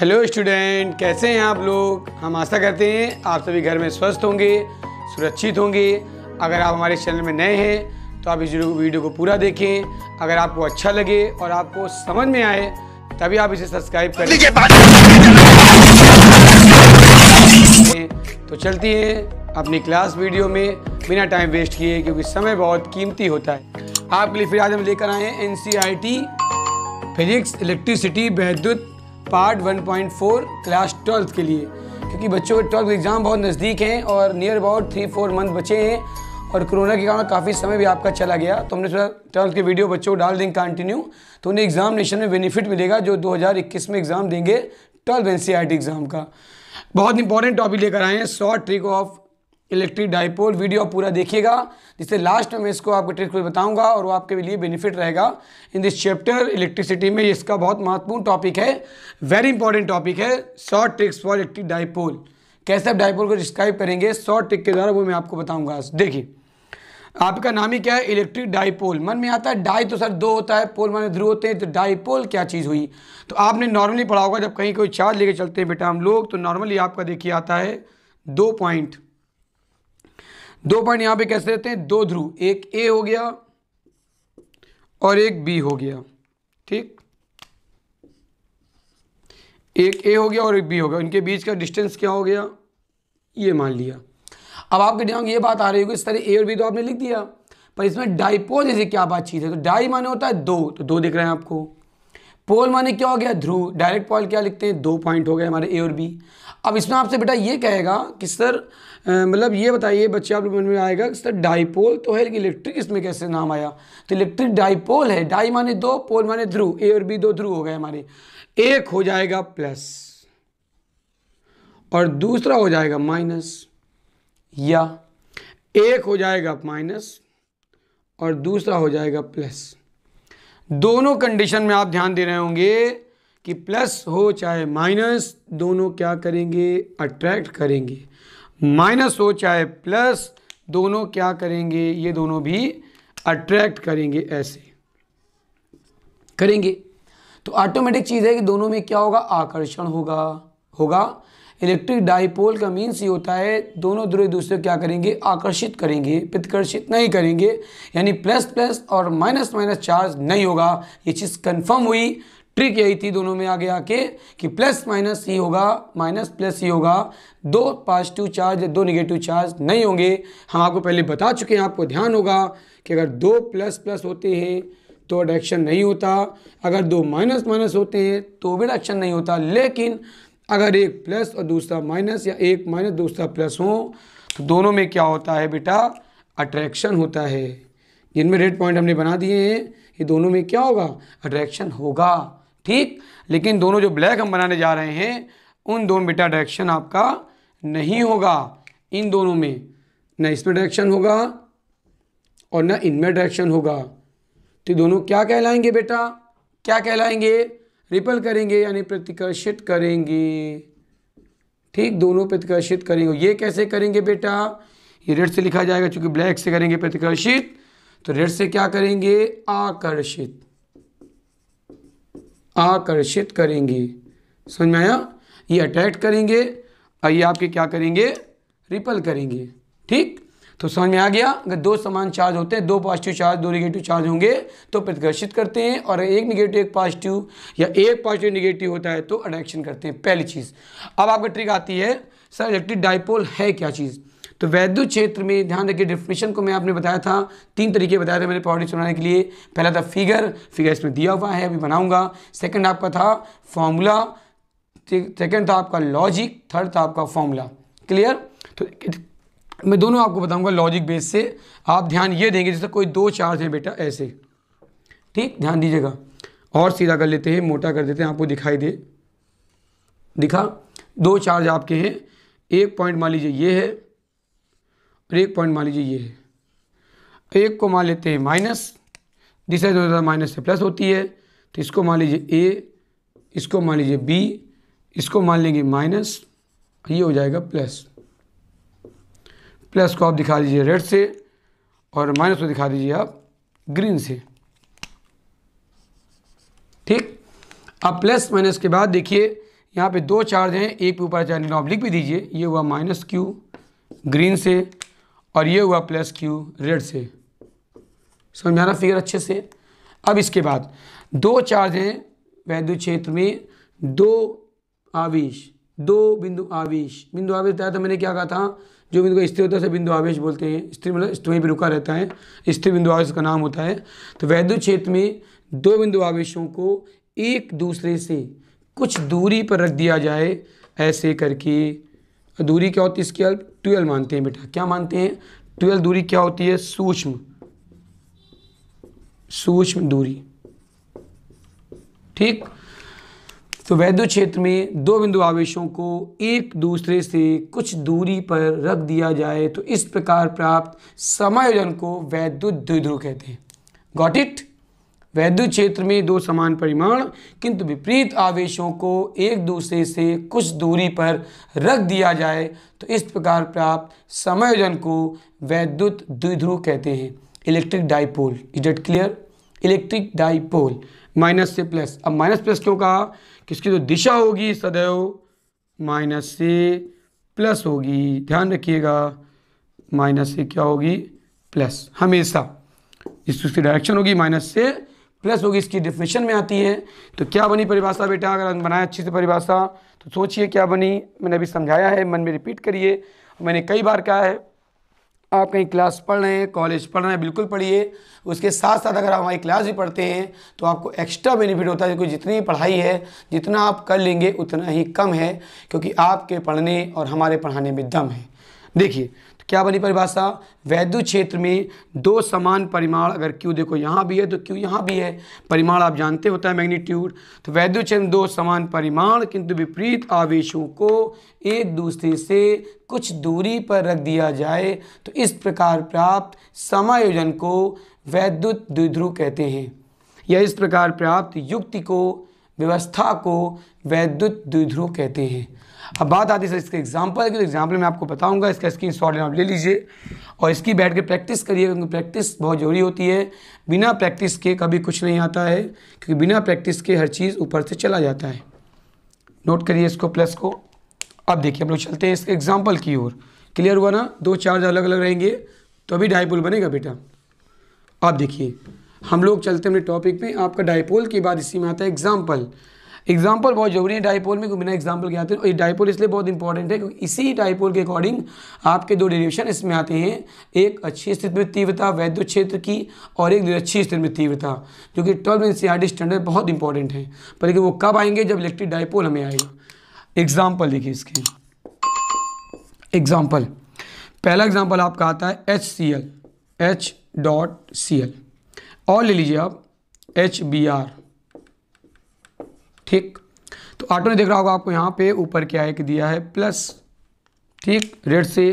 Hello student कैसे हैं आप लोग हम आशा करते हैं आप सभी घर में स्वस्थ होंगे सुरक्षित होंगे अगर आप हमारे चैनल में नए हैं तो आप इस वीडियो को पूरा देखें अगर आपको अच्छा लगे और आपको समझ में आए तभी आप इसे सब्सक्राइब करें तो चलती हैं अपनी क्लास वीडियो में बिना टाइम वेस्ट किए क्योंकि समय बहुत कीमती होता है आपके लिए फिर आज हम लेकर आए हैं एन फिजिक्स इलेक्ट्रिसिटी वैद्युत पार्ट 1.4 क्लास ट्वेल्थ के लिए क्योंकि बच्चों के ट्वेल्थ एग्ज़ाम बहुत नज़दीक हैं और near about three four month बचे हैं और कोरोना के कारण काफ़ी समय भी आपका चला गया तो हमने थोड़ा ट्वेल्थ के वीडियो बच्चों को डाल देंगे कंटिन्यू तो उन्हें एग्जामिनेशन में बेनिफिट मिलेगा जो 2021 में एग्ज़ाम देंगे ट्वेल्थ एन एग्ज़ाम का बहुत इंपॉर्टेंट टॉपिक लेकर आए हैं short trick of electric dipole video आप पूरा देखिएगा जिससे लास्ट में मैं इसको आपको ट्रिक को बताऊंगा और वो आपके लिए बेनिफिट रहेगा इन दिस चैप्टर इलेक्ट्रिसिटी में इसका बहुत महत्वपूर्ण टॉपिक है वेरी इंपॉर्टेंट टॉपिक है short tricks for electric dipole कैसे आप डाइपोल को डिस्क्राइब करेंगे शॉर्ट ट्रिक के द्वारा वो मैं आपको बताऊँगा देखिए आपका नाम ही क्या है इलेक्ट्रिक डाइपोल मन में आता है डाई तो सर दो होता है पोल माने ध्रुव होते हैं तो डाइपोल क्या चीज़ हुई तो आपने नॉर्मली पढ़ा होगा जब कहीं कोई चार्ज लेके चलते हैं बेटा हम लोग तो नॉर्मली आपका देखिए आता है दो पॉइंट दो पॉइंट यहां पे कैसे रहते हैं दो ध्रुव एक ए हो गया और एक बी हो गया ठीक एक ए हो गया और एक बी हो गया इनके बीच का डिस्टेंस क्या हो गया ये मान लिया अब आपके दिमाग ये बात आ रही होगी इस तरह ए और बी तो आपने लिख दिया पर इसमें डाइपोल जैसे क्या बात चीज़ है तो डाई माने होता है दो तो दो दिख रहे हैं आपको पोल माने क्या हो गया ध्रुव डायरेक्ट पॉल क्या लिखते हैं दो पॉइंट हो गए हमारे ए और बी अब इसमें आपसे बेटा ये कहेगा कि सर मतलब ये बताइए बच्चे आप लोग मन में आएगा कि सर डाईपोल तो है लेकिन इलेक्ट्रिक इसमें कैसे नाम आया तो इलेक्ट्रिक डाईपोल है डाई माने दो पोल माने ध्रुव ए और बी दो ध्रुव हो गए हमारे एक हो जाएगा प्लस और दूसरा हो जाएगा माइनस या एक हो जाएगा माइनस और दूसरा हो जाएगा प्लस दोनों कंडीशन में आप ध्यान दे रहे होंगे कि प्लस हो चाहे माइनस दोनों क्या करेंगे अट्रैक्ट करेंगे माइनस हो चाहे प्लस दोनों क्या करेंगे ये दोनों भी अट्रैक्ट करेंगे ऐसे करेंगे तो ऑटोमेटिक चीज़ है कि दोनों में क्या होगा आकर्षण होगा होगा इलेक्ट्रिक डाइपोल का मीन्स ये होता है दोनों दूर दूसरे क्या करेंगे आकर्षित करेंगे प्रतिकर्षित नहीं करेंगे यानी प्लस प्लस और माइनस माइनस चार्ज नहीं होगा ये चीज़ कंफर्म हुई ट्रिक यही थी दोनों में आगे आके कि प्लस माइनस ही होगा माइनस प्लस ही होगा दो पॉजिटिव चार्ज दो निगेटिव चार्ज नहीं होंगे हम आपको पहले बता चुके हैं आपको ध्यान होगा कि अगर दो प्लस प्लस होते हैं तो अडक्शन नहीं होता अगर दो माइनस माइनस होते हैं तो भी अडक्शन नहीं होता लेकिन अगर एक प्लस और दूसरा माइनस या एक माइनस दूसरा प्लस हो तो दोनों में क्या होता है बेटा अट्रैक्शन होता है जिनमें रेड पॉइंट हमने बना दिए हैं ये दोनों में क्या होगा अट्रैक्शन होगा ठीक लेकिन दोनों जो ब्लैक हम बनाने जा रहे हैं उन दोनों बेटा डायरेक्शन आपका नहीं होगा इन दोनों में ना इसमें डायरेक्शन होगा और ना इनमें डायरेक्शन होगा तो दोनों क्या कहलाएंगे बेटा क्या कहलाएंगे रिपल करेंगे यानी प्रतिकर्षित करेंगे ठीक दोनों प्रतिकर्षित करेंगे ये कैसे करेंगे बेटा ये रेड से लिखा जाएगा क्योंकि ब्लैक से करेंगे प्रतिकर्षित तो रेड से क्या करेंगे आकर्षित आकर्षित करेंगे समझ में आया ये अट्रैक्ट करेंगे और ये आपके क्या करेंगे रिपल करेंगे ठीक तो समझ में आ गया अगर दो समान चार्ज होते हैं दो पॉजिटिव चार्ज दो निगेटिव चार्ज होंगे तो प्रतिकर्षित करते हैं और एक निगेटिव एक पॉजिटिव या एक पॉजिटिव निगेटिव होता है तो अट्रैक्शन करते हैं पहली चीज़ अब आपका ट्रिक आती है सर इलेक्ट्रिक डाइपोल है क्या चीज़ तो वैद्युत क्षेत्र में ध्यान रखिए डिफिनेशन को मैं आपने बताया था तीन तरीके बताए थे मैंने प्रोडक्ट्स बनाने के लिए पहला था फिगर फिगर इसमें दिया हुआ है अभी बनाऊँगा सेकेंड आपका था फॉर्मूला सेकेंड था आपका लॉजिक थर्ड था आपका फॉर्मूला क्लियर तो मैं दोनों आपको बताऊंगा लॉजिक बेस से आप ध्यान ये देंगे जैसे कोई दो चार्ज हैं बेटा ऐसे ठीक ध्यान दीजिएगा और सीधा कर लेते हैं मोटा कर देते हैं आपको दिखाई दे दिखा दो चार्ज आपके हैं एक पॉइंट मान लीजिए ये है ब्रेक पॉइंट मान लीजिए ये है एक को मान लेते हैं माइनस दिशा जो होता माइनस से प्लस होती है तो इसको मान लीजिए ए इसको मान लीजिए बी इसको मान लेंगे माइनस ये हो जाएगा प्लस प्लस को आप दिखा दीजिए रेड से और माइनस को दिखा दीजिए आप ग्रीन से ठीक अब प्लस माइनस के बाद देखिए यहाँ पे दो चार्ज हैं एक पे ऊपर चार्ज आप लिख भी दीजिए ये हुआ माइनस क्यू ग्रीन से और ये हुआ प्लस क्यू रेड से समझ में फिगर अच्छे से अब इसके बाद दो चार्ज हैं वैद्युत क्षेत्र में दो आवेश दो बिंदु आवेश बिंदु आवेश बताया था मैंने क्या कहा था जो बिंदु स्थिर होता है उसे बिंदु आवेश बोलते हैं स्थिर मतलब वहीं पर रुका रहता है स्थिर बिंदु आवेश का नाम होता है तो वैद्युत क्षेत्र में दो बिंदु आवेशों को एक दूसरे से कुछ दूरी पर रख दिया जाए ऐसे करके दूरी क्या होती है इसकी अल्प ट्वेल्व मानते हैं बेटा क्या मानते हैं ट्वेल्व दूरी क्या होती है सूक्ष्म सूक्ष्म दूरी ठीक तो वैद्य क्षेत्र में दो बिंदु आवेशों को एक दूसरे से कुछ दूरी पर रख दिया जाए तो इस प्रकार प्राप्त समायोजन को वैद्युत द्विध्रुव कहते हैं गॉट इट वैद्युत क्षेत्र में दो समान परिमाण किंतु विपरीत आवेशों को एक दूसरे से कुछ दूरी पर रख दिया जाए तो इस प्रकार प्राप्त समायोजन को वैद्युत द्विध्रुव कहते हैं electric dipole is that clear electric dipole minus से प्लस अब माइनस प्लस क्यों कहा कि इसकी जो तो दिशा होगी सदैव माइनस से प्लस होगी ध्यान रखिएगा माइनस से क्या होगी प्लस हमेशा इस उसकी डायरेक्शन होगी माइनस से प्लस होगी इसकी डिफिनेशन में आती है तो क्या बनी परिभाषा बेटा अगर हम बनाए अच्छी से परिभाषा तो सोचिए क्या बनी मैंने अभी समझाया है मन में रिपीट करिए मैंने कई बार कहा है आप कहीं क्लास पढ़ रहे हैं कॉलेज पढ़ रहे हैं बिल्कुल पढ़िए उसके साथ साथ अगर आप हमारी क्लास भी पढ़ते हैं तो आपको एक्स्ट्रा बेनिफिट होता है क्योंकि जितनी पढ़ाई है जितना आप कर लेंगे उतना ही कम है क्योंकि आपके पढ़ने और हमारे पढ़ाने में दम है देखिए क्या बनी परिभाषा वैद्य क्षेत्र में दो समान परिमाण अगर क्यू देखो यहाँ भी है तो क्यू यहाँ भी है परिमाण आप जानते होता है मैग्नीट्यूड तो वैद्य क्षेत्र में दो समान परिमाण किंतु विपरीत आवेशों को एक दूसरे से कुछ दूरी पर रख दिया जाए तो इस प्रकार प्राप्त समायोजन को वैद्युत द्विध्रुव कहते हैं या इस प्रकार प्राप्त युक्ति को व्यवस्था को वैद्युत द्विध्रुव कहते हैं अब बात आती है सर इसके एग्जाम्पल की एग्जाम्पल तो मैं आपको बताऊंगा इसका स्क्रीन शॉट आप ले लीजिए और इसकी बैठ के प्रैक्टिस करिए क्योंकि प्रैक्टिस बहुत ज़रूरी होती है बिना प्रैक्टिस के कभी कुछ नहीं आता है क्योंकि बिना प्रैक्टिस के हर चीज़ ऊपर से चला जाता है नोट करिए इसको प्लस को अब देखिए हम लोग चलते हैं इसके एग्जाम्पल की ओर क्लियर हुआ ना दो चार्ज अलग अलग रहेंगे तो अभी डाईपोल बनेगा बेटा अब देखिए हम लोग चलते हैं अपने टॉपिक में आपका डाईपोल के बाद इसी में आता है एग्जाम्पल एग्जाम्पल बहुत जरूरी है डायपोल में बिना एग्जाम्पल के आते हैं डायपोल इसलिए बहुत इंपॉर्टेंट है क्योंकि इसी डाईपोल के अकॉर्डिंग आपके दो डेरिवेशन इसमें आते हैं एक अच्छी स्थिति में तीव्रता वैद्य क्षेत्र की और एक अच्छी स्थिति में तीव्रता जो कि ट्वेल्व एन सी स्टैंडर्ड बहुत इंपॉर्टेंट है पर वो कब आएंगे जब इलेक्ट्रिक डायपोल हमें आएगा एग्जाम्पल देखिए इसके एग्जाम्पल पहला एग्जाम्पल आपका आता है H C L H dot C L और ले लीजिए आप एच बी आर ठीक तो ऑटो ने देख रहा होगा आपको यहाँ पे ऊपर क्या एक दिया है प्लस ठीक रेड से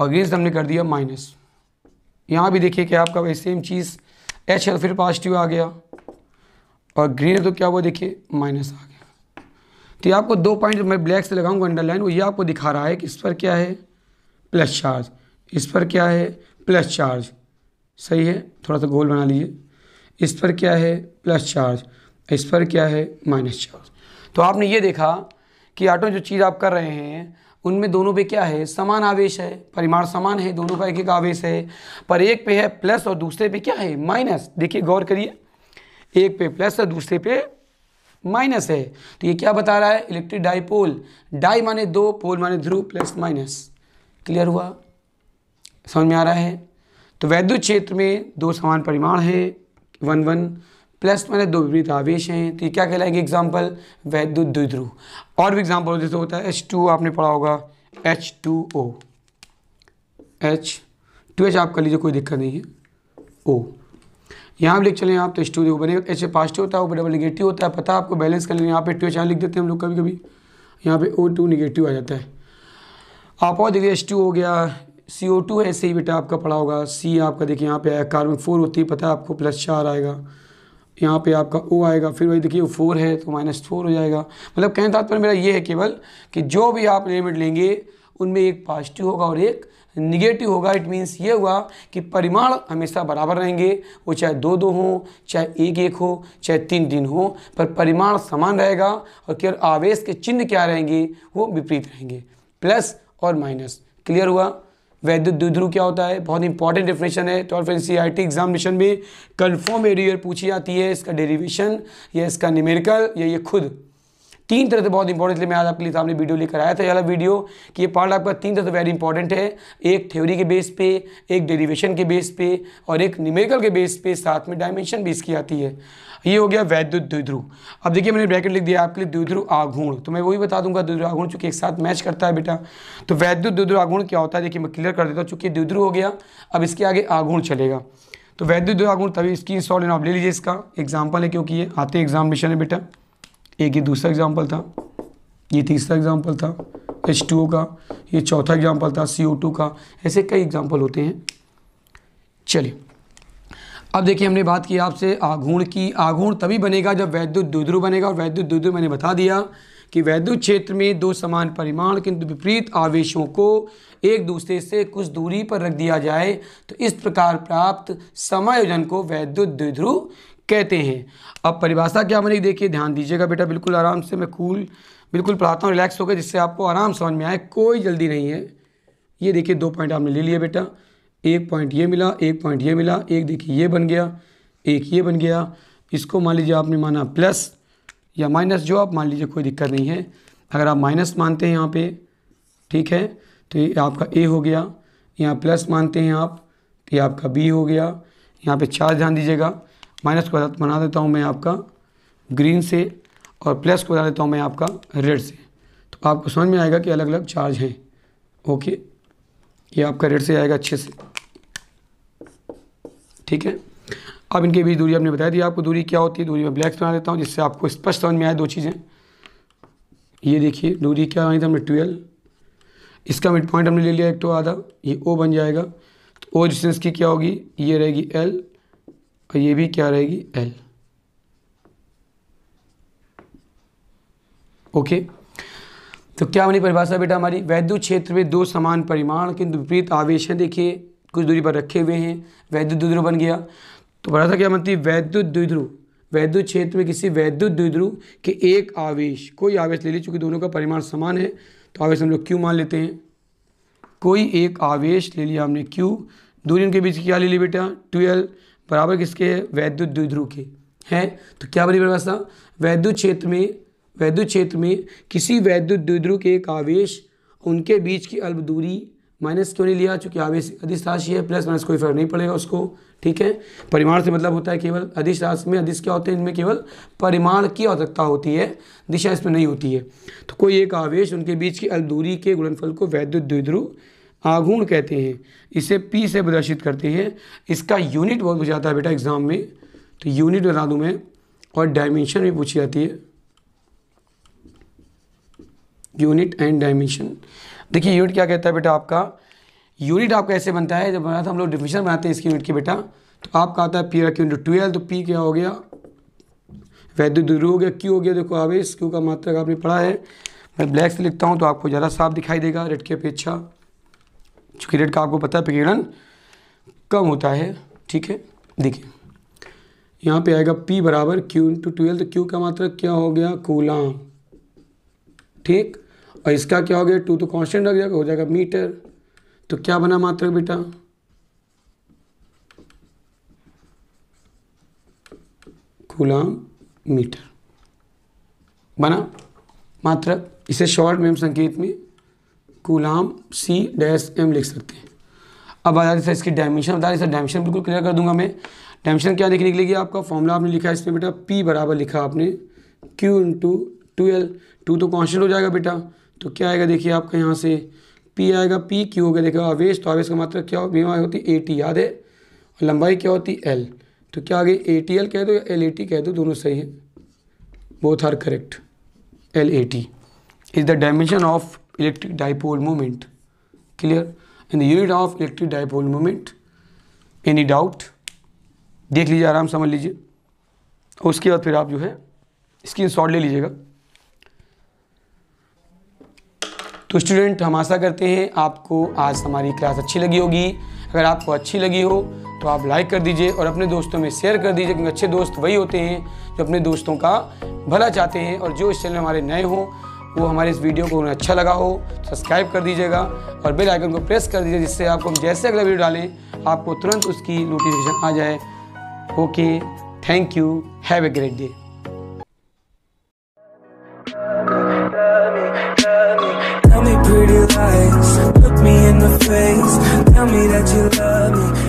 और ग्रीन से हमने कर दिया माइनस यहाँ भी देखिए कि आपका वही सेम चीज़ एच है तो फिर पॉजिटिव आ गया और ग्रीन है तो क्या हुआ देखिए माइनस आ गया तो ये आपको दो पॉइंट मैं ब्लैक से लगाऊंगा अंडरलाइन वो ये आपको दिखा रहा है कि इस पर क्या है प्लस चार्ज इस पर क्या है प्लस चार्ज सही है थोड़ा सा गोल बना लीजिए इस पर क्या है प्लस चार्ज इस पर क्या है माइनस चार्ज तो आपने ये देखा कि आटो जो चीज़ आप कर रहे हैं उनमें दोनों पे क्या है समान आवेश है परिमाण समान है दोनों का एक एक आवेश है पर एक पे है प्लस और दूसरे पे क्या है माइनस देखिए गौर करिए एक पे प्लस और दूसरे पे माइनस है तो ये क्या बता रहा है इलेक्ट्रिक डाईपोल डाई माने दो पोल माने ध्रुव प्लस माइनस क्लियर हुआ समझ में आ रहा है तो वैद्युत क्षेत्र में दो समान परिमाण है वन वन प्लस मैंने दो विपरीत आवेश हैं तो ये क्या कहलाएंगे एग्जाम्पल वैद्युत द्विध्रुव और भी एग्जाम्पल जैसे होता है एच टू आपने पढ़ा होगा H two O H two H आप कर लीजिए कोई दिक्कत नहीं है ओ यहाँ भी लिख चले आप तो एच टू देखो बनेगा एच पॉजिटिव होता है वो डबल निगेटिव होता है पता आपको बैलेंस कर लेना यहाँ पे टू एच यहाँ लिख देते हैं हम लोग कभी कभी यहाँ पे ओ टू निगेटिव आ जाता है आप और देखिए एच टू हो गया सी ओ टू ऐसे ही बेटा आपका पड़ा होगा सी आपका देखिए यहाँ पे आया कार्बन फोर होती है पता है आपको प्लस चार आएगा यहाँ पे आपका ओ आएगा फिर वही देखिए फोर है तो माइनस फोर हो जाएगा मतलब कहने तात्पर्य मेरा ये है केवल कि जो भी आप लिमिट लेंगे उनमें एक पॉजिटिव होगा और एक निगेटिव होगा इट मीन्स ये हुआ कि परिमाण हमेशा बराबर रहेंगे वो चाहे दो दो हों चाहे एक एक हो चाहे तीन तीन हो पर परिमाण समान रहेगा और केवल आवेश के चिन्ह क्या रहेंगे वो विपरीत रहेंगे प्लस और माइनस क्लियर हुआ वैद्युत द्विध्रुव क्या होता है बहुत इंपॉर्टेंट डिफिनेशन है तो और फ्रेंड सी एग्जामिनेशन में कन्फर्म एवरी ईयर पूछी जाती है इसका डेरिवेशन या इसका निमेरिकल या ये खुद तीन तरह से बहुत इंपॉर्टेंट इसलिए मैं आज आपके लिए सामने वीडियो लेकर आया था यहाँ वीडियो कि ये पार्ट आपका तीन तरह से वेरी इंपॉर्टेंट है एक थ्योरी के बेस पे एक डेरिवेशन के बेस पे और एक न्यूमेरिकल के बेस पे साथ में डायमेंशन भी इसकी आती है ये हो गया वैद्युत द्विध्रुव अब देखिए मैंने ब्रैकेट लिख दिया आपके लिए द्विध्रुव आघूण तो मैं वही बता दूंगा द्विध्रुव आगुण चूंकि एक साथ मैच करता है बेटा तो वैद्युत द्विध्रुव आघूण क्या होता है देखिए मैं क्लियर कर देता हूँ चूंकि द्विध्रुव हो गया अब इसके आगे आघूण चलेगा तो वैद्युत द्विध्रुव तभी इसकी इंस्टॉल आप ले लीजिए इसका एग्जाम्पल है क्योंकि ये आते एग्जामिशन है बेटा एक ये दूसरा एग्जाम्पल था ये तीसरा एग्जाम्पल था एच टू ओ का ये चौथा एग्जाम्पल था सी ओ टू का ऐसे कई एग्जाम्पल होते हैं चलिए अब देखिए हमने बात की आपसे आघूर्ण की आघूर्ण तभी बनेगा जब वैद्युत दुद्रु बनेगा और वैद्युत दुद्रु मैंने बता दिया कि वैद्युत क्षेत्र में दो समान परिमाण किंतु विपरीत आवेशों को एक दूसरे से कुछ दूरी पर रख दिया जाए तो इस प्रकार प्राप्त समायोजन को वैद्युत द्विध्रुव कहते हैं अब परिभाषा क्या बनेगी देखिए ध्यान दीजिएगा बेटा बिल्कुल आराम से मैं कूल बिल्कुल पढ़ाता हूँ रिलैक्स होकर जिससे आपको आराम समझ में आए कोई जल्दी नहीं है ये देखिए दो पॉइंट आपने ले लिया बेटा एक पॉइंट ये मिला एक पॉइंट ये मिला एक देखिए ये बन गया एक ये बन गया इसको मान लीजिए आपने माना प्लस या माइनस जो आप मान लीजिए कोई दिक्कत नहीं है अगर आप माइनस मानते हैं यहाँ पे ठीक है तो ये आपका ए हो गया यहाँ प्लस मानते हैं आप तो ये आपका बी हो गया यहाँ पे चार्ज ध्यान दीजिएगा माइनस को बना देता हूँ मैं आपका ग्रीन से और प्लस को बना देता हूँ मैं आपका रेड से तो आपको समझ में आएगा कि अलग अलग चार्ज हैं ओके ये आपका रेड से आएगा अच्छे से ठीक है अब इनके बीच दूरी आपने बताया दी आपको दूरी क्या होती है दूरी मैं ब्लैक्स बना देता हूँ जिससे आपको स्पष्ट समझ में आए दो चीज़ें ये देखिए दूरी क्या बनाई थी हमने ट्वेल्व इसका मिड पॉइंट हमने ले लिया एक तो आधा ये ओ बन जाएगा तो ओ डिस्टेंस की क्या होगी ये रहेगी एल और ये भी क्या रहेगी एल ओके okay. तो क्या बनी परिभाषा बेटा हमारी वैद्युत क्षेत्र में दो समान परिमाण किंतु विपरीत आवेश हैं देखिए कुछ दूरी पर रखे हुए हैं वैद्युत द्विध्रुव बन गया तो परिभाषा क्या बनती है वैद्युत द्विध्रुव वैद्युत क्षेत्र में किसी वैद्युत द्विध्रुव के एक आवेश कोई आवेश ले ली चूंकि दोनों का परिमाण समान है तो आवेश हम लोग क्यू मान लेते हैं कोई एक आवेश ले लिया हमने क्यू दूरी उनके बीच क्या ले ली बेटा ट्वेल्व बराबर किसके है वैद्युत द्विध्रुव के हैं तो क्या बनी परिभाषा वैद्युत क्षेत्र में वैद्युत क्षेत्र में किसी वैद्युत द्विध्रुव के एक आवेश उनके बीच की अल्प दूरी माइनस क्यों नहीं लिया चूँकि आवेश अधिश राशि है प्लस माइनस कोई फर्क नहीं पड़ेगा उसको ठीक है परिमाण से मतलब होता है केवल अधिश राशि में अधिश क्या होते हैं इनमें केवल परिमाण की आवश्यकता होती है दिशा इसमें नहीं होती है तो कोई एक आवेश उनके बीच की अल्प दूरी के गुणनफल को वैद्युत द्विध्रुव आघूर्ण कहते हैं इसे पी से प्रदर्शित करते हैं इसका यूनिट बहुत पूछा जाता है बेटा एग्जाम में तो यूनिट बता दूँ मैं और डायमेंशन भी पूछी जाती है यूनिट एंड डायमेंशन देखिए यूनिट क्या कहता है बेटा आपका यूनिट आपका ऐसे बनता है जब बनाता था हम लोग डिफिनेशन बनाते हैं इसकी यूनिट की बेटा तो आपका आता है पी आर इंटू ट्वेल्व तो पी क्या हो गया वैद्य दूर हो गया क्यू हो गया देखो आवेश क्यू का मात्रा आपने पढ़ा है मैं ब्लैक से लिखता हूँ तो आपको ज़्यादा साफ दिखाई देगा रेड की अपेक्षा चूँकि रेड का आपको पता है प्रकीर्णन कम होता है ठीक है देखिए यहाँ पे आएगा P बराबर Q इंटू ट्वेल्व तो का मात्रक क्या हो गया कूलाम ठीक और इसका क्या हो गया टू तो कांस्टेंट रख जाएगा हो जाएगा मीटर तो क्या बना मात्रक बेटा कूलाम मीटर बना मात्रक इसे शॉर्ट में हम संकेत में कूलाम सी डैश एम लिख सकते हैं अब आ जाते इसकी डायमेंशन बता दें डायमेंशन बिल्कुल क्लियर कर दूंगा मैं डायमेंशन क्या लिखने के लिए आपका फॉर्मूला आपने लिखा है इसमें बेटा पी बराबर लिखा आपने Q into two L two तो कॉन्स्टेंट हो जाएगा बेटा तो क्या आएगा देखिए आपका यहाँ से पी आएगा पी क्यू हो गया देखिए आवेश तो आवेश का मात्रा क्या बीमा होती है ए टी याद है और लंबाई क्या होती है एल तो क्या आ गई ए टी एल कह दो या एल ए टी कह दो दोनों सही है both are correct L A T is the dimension of electric dipole moment clear and the unit of electric dipole moment any doubt देख लीजिए आराम समझ लीजिए उसके बाद फिर आप जो है स्क्रीन शॉट ले लीजिएगा तो स्टूडेंट हम आशा करते हैं आपको आज हमारी क्लास अच्छी लगी होगी अगर आपको अच्छी लगी हो तो आप लाइक कर दीजिए और अपने दोस्तों में शेयर कर दीजिए क्योंकि अच्छे दोस्त वही होते हैं जो अपने दोस्तों का भला चाहते हैं और जो इस चैनल हमारे नए हों वो हमारे इस वीडियो को उन्हें अच्छा लगा हो सब्सक्राइब कर दीजिएगा और बेल आइकन को प्रेस कर दीजिए जिससे आपको हम जैसे अगला वीडियो डालें आपको तुरंत उसकी नोटिफिकेशन आ जाए okay thank you have a great day face. Tell me that you love me.